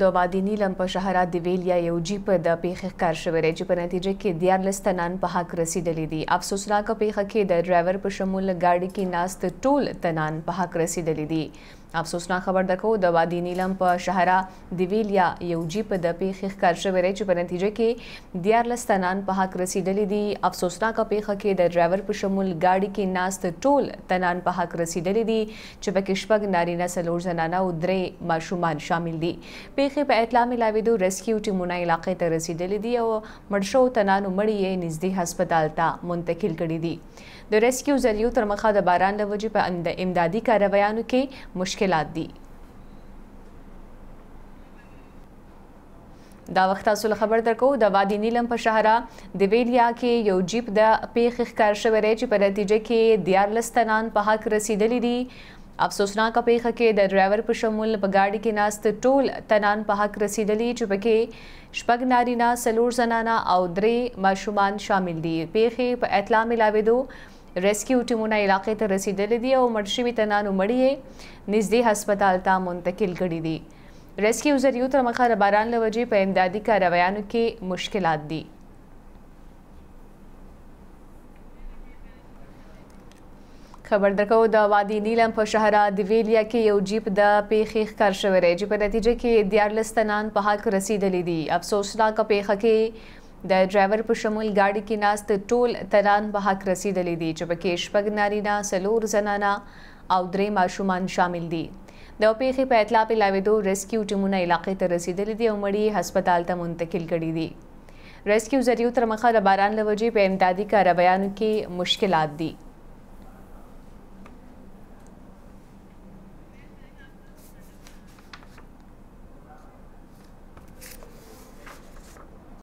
د مادینی لم په شهره د ویلیا یو جیپ د پیښې ښکار شوې ده چې په نتیجه کې دیار لستنان په حق رسیدلې دي افسوسناک پیښه کې د ډرایور په شمول ګاډي کې ناست ټول تنان په حق رسیدلې دي افسوسناک خبر دکو د وادي نیلم په شهره د ویلیا یو جیپ د پیښې ښکار شوې ده چې په نتیجه کې دیار لستنان په حق رسیدلې دي افسوسناک پیښه کې د ډرایور په شمول ګاډي کې ناست ټول تنان په حق رسیدلې دي چې پکې شپږ نارینه سلور زنانه او درې ماشومان شامل دي پیښې په اطلاع ملاویدو ریسکیو ټیمونه علاقې ته رسیدلي دي او مړ شو تنانو مړی یې نږدې هسپتال ته منتقل کړي دي د ریسکیو ذریعو تر مخه د باران له وجې په امدادي کاروایانو کې مشکلات دي دا وخت تاسو له خبر درکو د وادي نیلم په شهرا د ویلیا کې یو جیپ د پیخ ښکار شوې چې په نتیجه کې دیار لستنان په حق رسیدلې دي افسوسناکه پیښه کې د ډرایور په شمول په ګاډي کې ناست ټول تنان په حق رسیدلی چې پکې شپږ نارینه سلور زنانه او درې ماشومان شامل دي پیښې په اطلاع ملاوېدو ریسکیو ټیمونه علاقې ته رسیدلې دي او مړ شوي تنان ومړي نږدې هسپتال ته منتقل کړي دي ریسکیو ذریعو تر مخه د باران له وجې په امدادي کاروایانو کې مشکلات دي خبر درکو د وادي نیلم په شهره د ویلیا کې یو جیپ د پیښې ښکار شوی دی چې په نتیجه کې دیارلس تنان په حق رسیدلې دي افسوسناک پیښه کې د ډرایور په شمول ګاډي کې ناست ټول تنان په حق رسیدلې دي چې پکې شپږ نارینه سلور زنانه او درې ماشومان شامل دي د پیښې په اطلاع په لاویدو ریسکیو ټیمونه علاقې ته رسیدلې دي او مړي هسپتال ته منتقل کړي دي ریسکیو ذریعو تر مخه د باران لوجې په امدادي کاروایانو کې مشکلات دي